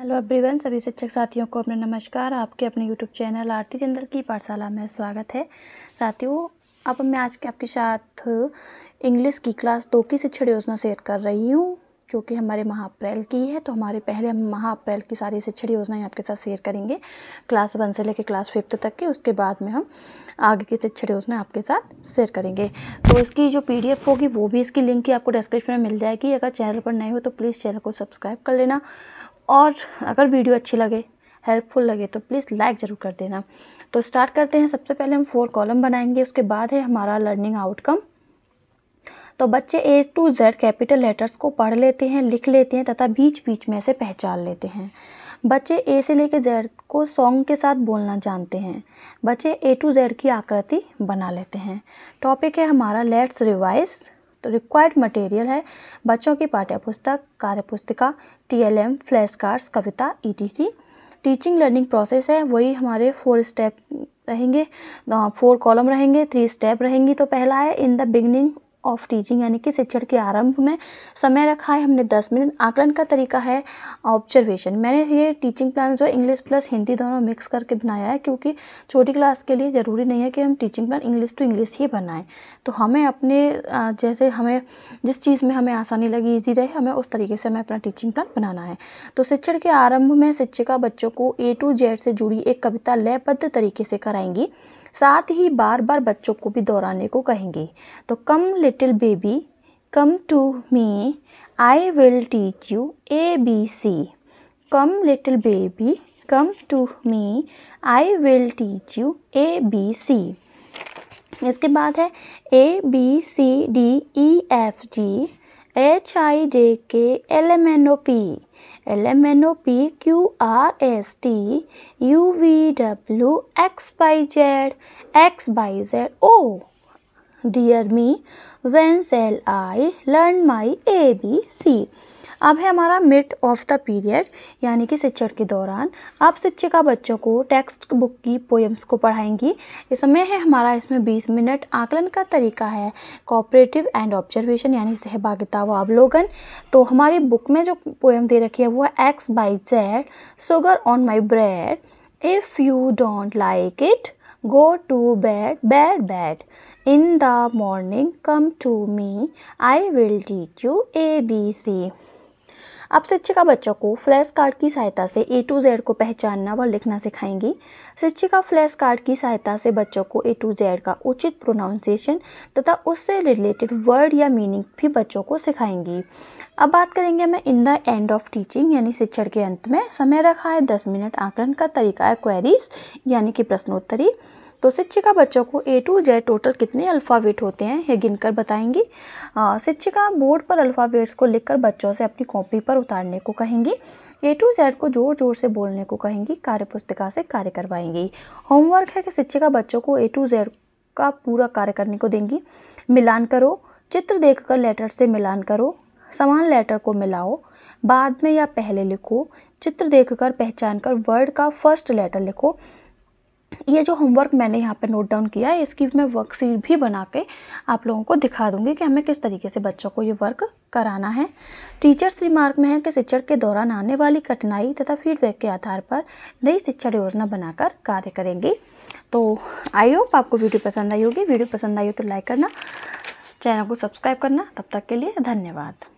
hello everyone सभी शिक्षक साथियों को अपने नमस्कार आपके अपने यूट्यूब चैनल आरती चंदल की पाठशाला में स्वागत है साथियों अब मैं आज के आपके साथ इंग्लिश की क्लास दो की शिक्षण योजना शेयर कर रही हूँ जो कि हमारे माह अप्रैल की है तो हमारे पहले हम माह अप्रैल की सारी शिक्षण योजनाएँ आपके साथ शेयर करेंगे क्लास वन से लेकर क्लास फिफ्थ तक की उसके बाद में हम आगे की शिक्षण योजना आपके साथ शेयर करेंगे तो इसकी जो पी होगी वो भी इसकी लिंक ही आपको डिस्क्रिप्शन में मिल जाएगी अगर चैनल पर नए हो तो प्लीज़ चैनल को सब्सक्राइब कर लेना और अगर वीडियो अच्छी लगे हेल्पफुल लगे तो प्लीज़ लाइक ज़रूर कर देना तो स्टार्ट करते हैं सबसे पहले हम फोर कॉलम बनाएंगे उसके बाद है हमारा लर्निंग आउटकम तो बच्चे A to Z capital letters को पढ़ लेते हैं लिख लेते हैं तथा बीच बीच में से पहचान लेते हैं बच्चे ए से लेकर जेड को सॉन्ग के साथ बोलना जानते हैं बच्चे ए टू जेड की आकृति बना लेते हैं टॉपिक है हमारा लेट्स रिवाइज तो रिक्वायर्ड मटेरियल है बच्चों की पाठ्य पुस्तक कार्य पुस्तिका T L M flash cards कविता E T C teaching learning process है वही हमारे फोर स्टेप रहेंगे फोर कॉलम रहेंगे थ्री स्टेप रहेंगी तो पहला है in the beginning of teaching यानी कि शिक्षण के आरंभ में समय रखा है हमने दस मिनट आकलन का तरीका है ऑब्जर्वेशन मैंने ये टीचिंग प्लान जो है इंग्लिश प्लस हिंदी दोनों मिक्स करके बनाया है क्योंकि छोटी क्लास के लिए ज़रूरी नहीं है कि हम teaching plan English to English ही बनाएं तो हमें अपने जैसे हमें जिस चीज़ में हमें आसानी लगी ईजी रहे हमें उस तरीके से हमें अपना टीचिंग प्लान बनाना है तो शिक्षण के आरंभ में शिक्षिका बच्चों को ए टू जेड से जुड़ी एक कविता लयबद्ध तरीके से कराएंगी साथ ही बार बार बच्चों को भी दोहराने को कहेंगे तो come little baby come to me I will teach you A B C come little baby come to me I will teach you A B C इसके बाद है A B C D E F G H I J K L M N O P L M N O P Q R S T U V W X Y Z X Y Z O dear me I learn my A B C अब है हमारा mid of the period यानी कि शिक्षण के दौरान अब शिक्षिका बच्चों को टेक्स्ट बुक की पोएम्स को पढ़ाएंगी समय है हमारा इसमें 20 मिनट आकलन का तरीका है कॉपरेटिव एंड ऑब्जर्वेशन यानी सहभागिता व अवलोकन तो हमारी बुक में जो पोएम दे रखी है वो है X Y Z sugar on my bread if you don't like it go to bed bed bed in the morning come to me I will teach you A B C आप शिक्षिका बच्चों को flash card की सहायता से ए to Z को पहचानना व लिखना सिखाएंगी शिक्षिका फ्लैश कार्ड की सहायता से बच्चों को ए टू जेड का उचित प्रोनाउंसिएशन तथा उससे रिलेटेड वर्ड या मीनिंग भी बच्चों को सिखाएंगी अब बात करेंगे मैं in the end of teaching यानी शिक्षण के अंत में समय रखा है दस मिनट आकलन का तरीका है क्वेरीज यानी कि प्रश्नोत्तरी तो शिक्षिका बच्चों को ए टू जेड टोटल कितने अल्फ़ावेट होते हैं ये गिनकर बताएंगी शिक्षिका बोर्ड पर अल्फ़ावेट्स को लिखकर बच्चों से अपनी कॉपी पर उतारने को कहेंगी ए टू जेड को ज़ोर ज़ोर से बोलने को कहेंगी कार्यपुस्तिका से कार्य करवाएंगी होमवर्क है कि शिक्षिका बच्चों को ए टू जेड का पूरा कार्य करने को देंगी मिलान करो चित्र देख कर लेटर से मिलान करो समान लेटर को मिलाओ बाद में या पहले लिखो चित्र देखकर पहचान कर वर्ड का फर्स्ट लेटर लिखो ये जो होमवर्क मैंने यहाँ पे नोट डाउन किया है इसकी मैं वर्कशीट भी बना के आप लोगों को दिखा दूंगी कि हमें किस तरीके से बच्चों को ये वर्क कराना है टीचर्स रिमार्क में है कि शिक्षण के दौरान आने वाली कठिनाई तथा फीडबैक के आधार पर नई शिक्षण योजना बनाकर कार्य करेंगी तो आई होप आपको वीडियो पसंद आई होगी वीडियो पसंद आई हो तो लाइक करना चैनल को सब्सक्राइब करना तब तक के लिए धन्यवाद